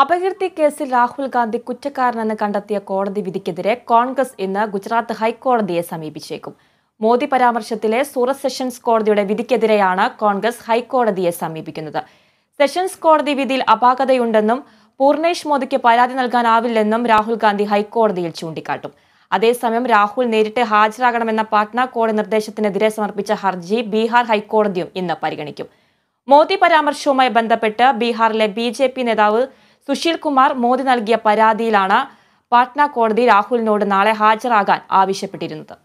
അപകീർത്തി കേസിൽ രാഹുൽ ഗാന്ധി കുറ്റക്കാരനെന്ന് കണ്ടെത്തിയ കോടതി വിധിക്കെതിരെ കോൺഗ്രസ് ഇന്ന് ഗുജറാത്ത് ഹൈക്കോടതിയെ സമീപിച്ചേക്കും മോദി പരാമർശത്തിലെ സൂറത്ത് സെഷൻസ് കോടതിയുടെ വിധിക്കെതിരെയാണ് കോൺഗ്രസ് ഹൈക്കോടതിയെ സമീപിക്കുന്നത് സെഷൻസ് കോടതി വിധിയിൽ അപാകതയുണ്ടെന്നും പൂർണേഷ് മോദിക്ക് പരാതി നൽകാനാവില്ലെന്നും രാഹുൽ ഗാന്ധി ഹൈക്കോടതിയിൽ ചൂണ്ടിക്കാട്ടും അതേസമയം രാഹുൽ നേരിട്ട് ഹാജരാകണമെന്ന പാട്ന കോടതി നിർദ്ദേശത്തിനെതിരെ സമർപ്പിച്ച ഹർജി ബീഹാർ ഹൈക്കോടതിയും ഇന്ന് പരിഗണിക്കും മോദി പരാമർശവുമായി ബന്ധപ്പെട്ട് ബീഹാറിലെ ബി നേതാവ് സുശീൽ കുമാർ മോദി നൽകിയ പരാതിയിലാണ് പാട്ന കോടതി രാഹുലിനോട് നാളെ ഹാജരാകാൻ ആവശ്യപ്പെട്ടിരുന്നത്